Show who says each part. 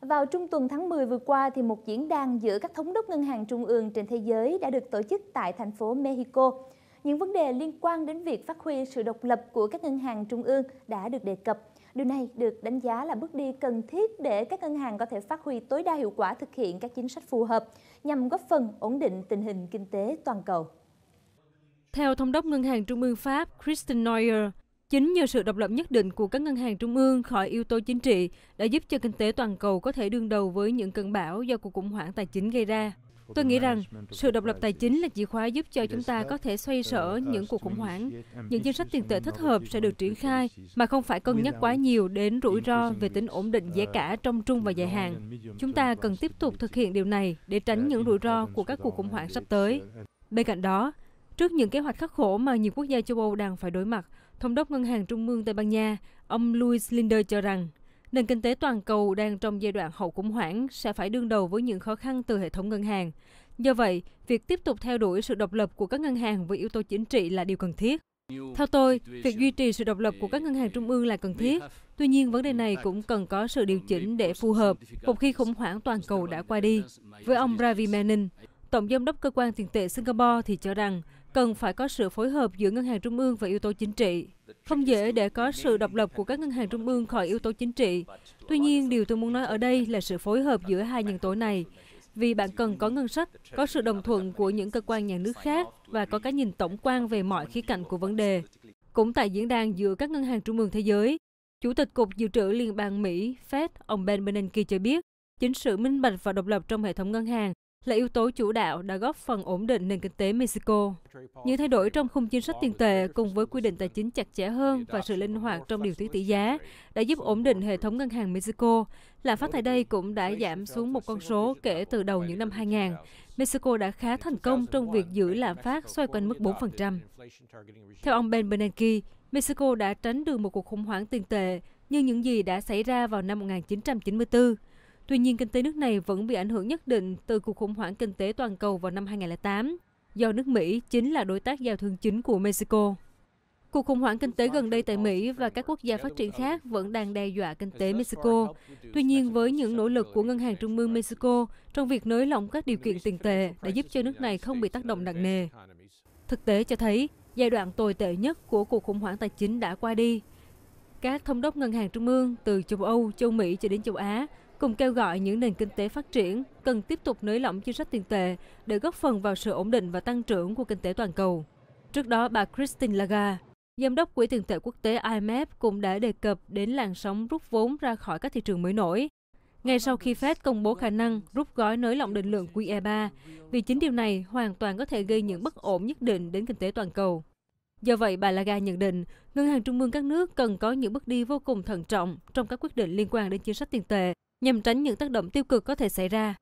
Speaker 1: Vào trung tuần tháng 10 vừa qua, thì một diễn đàn giữa các thống đốc ngân hàng trung ương trên thế giới đã được tổ chức tại thành phố Mexico. Những vấn đề liên quan đến việc phát huy sự độc lập của các ngân hàng trung ương đã được đề cập. Điều này được đánh giá là bước đi cần thiết để các ngân hàng có thể phát huy tối đa hiệu quả thực hiện các chính sách phù hợp nhằm góp phần ổn định tình hình kinh tế toàn cầu. Theo Thống đốc Ngân hàng Trung ương Pháp Christine Neuer, Chính nhờ sự độc lập nhất định của các ngân hàng trung ương khỏi yếu tố chính trị đã giúp cho kinh tế toàn cầu có thể đương đầu với những cơn bão do cuộc khủng hoảng tài chính gây ra. Tôi nghĩ rằng sự độc lập tài chính là chìa khóa giúp cho chúng ta có thể xoay sở những cuộc khủng hoảng. Những chính sách tiền tệ thích hợp sẽ được triển khai mà không phải cân nhắc quá nhiều đến rủi ro về tính ổn định giá cả trong trung và dài hạn. Chúng ta cần tiếp tục thực hiện điều này để tránh những rủi ro của các cuộc khủng hoảng sắp tới. Bên cạnh đó, trước những kế hoạch khắc khổ mà nhiều quốc gia châu Âu đang phải đối mặt, Thống đốc Ngân hàng Trung ương Tây Ban Nha, ông Luis Linder cho rằng, nền kinh tế toàn cầu đang trong giai đoạn hậu khủng hoảng sẽ phải đương đầu với những khó khăn từ hệ thống ngân hàng. Do vậy, việc tiếp tục theo đuổi sự độc lập của các ngân hàng với yếu tố chính trị là điều cần thiết. Theo tôi, việc duy trì sự độc lập của các ngân hàng trung ương là cần thiết. Tuy nhiên, vấn đề này cũng cần có sự điều chỉnh để phù hợp một khi khủng hoảng toàn cầu đã qua đi. Với ông Ravi Menon, Tổng giám đốc cơ quan tiền tệ Singapore thì cho rằng cần phải có sự phối hợp giữa ngân hàng trung ương và yếu tố chính trị. Không dễ để có sự độc lập của các ngân hàng trung ương khỏi yếu tố chính trị. Tuy nhiên, điều tôi muốn nói ở đây là sự phối hợp giữa hai nhân tố này. Vì bạn cần có ngân sách, có sự đồng thuận của những cơ quan nhà nước khác và có cái nhìn tổng quan về mọi khía cạnh của vấn đề. Cũng tại diễn đàn giữa các ngân hàng trung ương thế giới, Chủ tịch Cục Dự trữ Liên bang Mỹ Fed, ông Ben Bernanke cho biết, chính sự minh bạch và độc lập trong hệ thống ngân hàng là yếu tố chủ đạo đã góp phần ổn định nền kinh tế Mexico. Những thay đổi trong khung chính sách tiền tệ cùng với quy định tài chính chặt chẽ hơn và sự linh hoạt trong điều tiết tỷ giá đã giúp ổn định hệ thống ngân hàng Mexico. Lạm phát tại đây cũng đã giảm xuống một con số kể từ đầu những năm 2000. Mexico đã khá thành công trong việc giữ lạm phát xoay quanh mức 4%. Theo ông Ben Bernanke, Mexico đã tránh được một cuộc khủng hoảng tiền tệ như những gì đã xảy ra vào năm 1994. Tuy nhiên, kinh tế nước này vẫn bị ảnh hưởng nhất định từ cuộc khủng hoảng kinh tế toàn cầu vào năm 2008, do nước Mỹ chính là đối tác giao thương chính của Mexico. Cuộc khủng hoảng kinh tế gần đây tại Mỹ và các quốc gia phát triển khác vẫn đang đe dọa kinh tế Mexico. Tuy nhiên, với những nỗ lực của Ngân hàng Trung ương Mexico trong việc nới lỏng các điều kiện tiền tệ đã giúp cho nước này không bị tác động nặng nề. Thực tế cho thấy, giai đoạn tồi tệ nhất của cuộc khủng hoảng tài chính đã qua đi. Các thống đốc ngân hàng trung ương từ châu Âu, châu Mỹ cho đến châu Á cùng kêu gọi những nền kinh tế phát triển cần tiếp tục nới lỏng chính sách tiền tệ để góp phần vào sự ổn định và tăng trưởng của kinh tế toàn cầu. Trước đó, bà Christine Lagarde, giám đốc Quỹ tiền tệ quốc tế IMF cũng đã đề cập đến làn sóng rút vốn ra khỏi các thị trường mới nổi. Ngay sau khi Fed công bố khả năng rút gói nới lỏng định lượng QE3, vì chính điều này hoàn toàn có thể gây những bất ổn nhất định đến kinh tế toàn cầu. Do vậy, bà Laga nhận định, ngân hàng trung ương các nước cần có những bước đi vô cùng thận trọng trong các quyết định liên quan đến chính sách tiền tệ nhằm tránh những tác động tiêu cực có thể xảy ra.